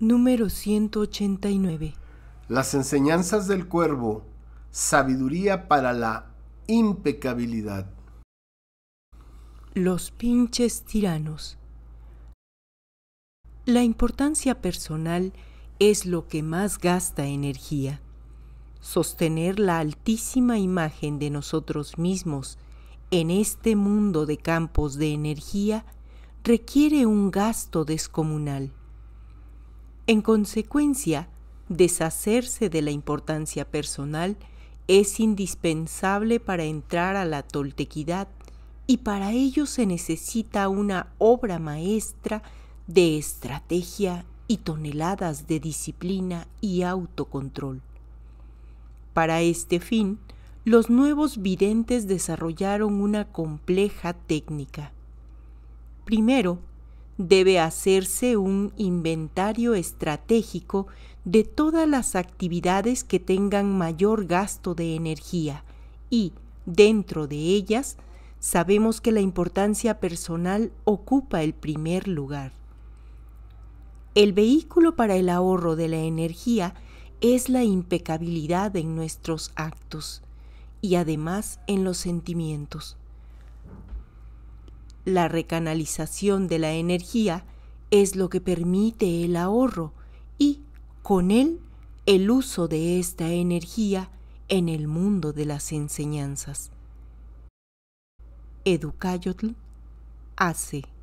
Número 189. Las enseñanzas del cuervo, sabiduría para la impecabilidad. Los pinches tiranos. La importancia personal es lo que más gasta energía. Sostener la altísima imagen de nosotros mismos en este mundo de campos de energía requiere un gasto descomunal en consecuencia, deshacerse de la importancia personal es indispensable para entrar a la toltequidad y para ello se necesita una obra maestra de estrategia y toneladas de disciplina y autocontrol. Para este fin, los nuevos videntes desarrollaron una compleja técnica. Primero, debe hacerse un inventario estratégico de todas las actividades que tengan mayor gasto de energía y, dentro de ellas, sabemos que la importancia personal ocupa el primer lugar. El vehículo para el ahorro de la energía es la impecabilidad en nuestros actos y además en los sentimientos. La recanalización de la energía es lo que permite el ahorro y, con él, el uso de esta energía en el mundo de las enseñanzas. Educayotl hace.